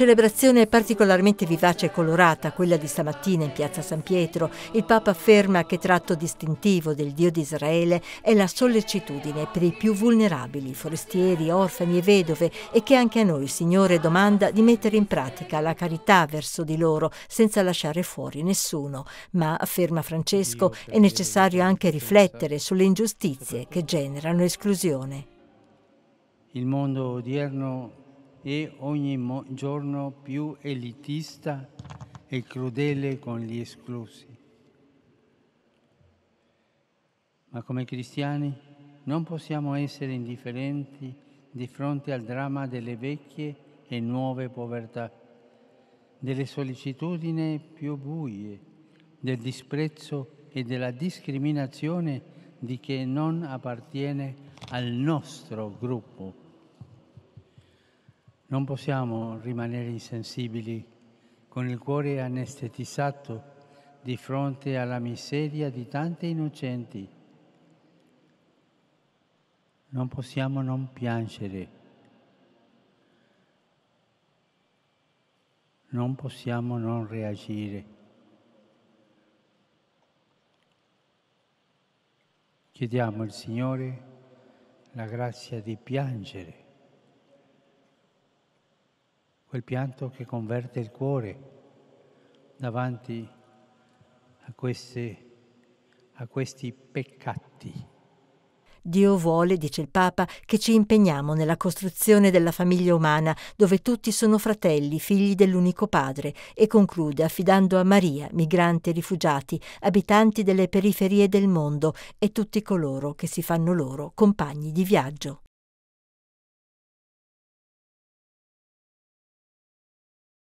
Celebrazione particolarmente vivace e colorata, quella di stamattina in piazza San Pietro. Il Papa afferma che tratto distintivo del Dio di Israele è la sollecitudine per i più vulnerabili, forestieri, orfani e vedove, e che anche a noi, Signore, domanda di mettere in pratica la carità verso di loro, senza lasciare fuori nessuno. Ma, afferma Francesco, è necessario anche riflettere sulle ingiustizie che generano esclusione. Il mondo odierno e ogni giorno più elitista e crudele con gli esclusi. Ma come cristiani non possiamo essere indifferenti di fronte al dramma delle vecchie e nuove povertà, delle sollecitudini più buie, del disprezzo e della discriminazione di chi non appartiene al nostro gruppo non possiamo rimanere insensibili, con il cuore anestetizzato di fronte alla miseria di tanti innocenti. Non possiamo non piangere. Non possiamo non reagire. Chiediamo al Signore la grazia di piangere quel pianto che converte il cuore davanti a, queste, a questi peccati. Dio vuole, dice il Papa, che ci impegniamo nella costruzione della famiglia umana, dove tutti sono fratelli, figli dell'unico Padre, e conclude affidando a Maria, migranti e rifugiati, abitanti delle periferie del mondo e tutti coloro che si fanno loro compagni di viaggio.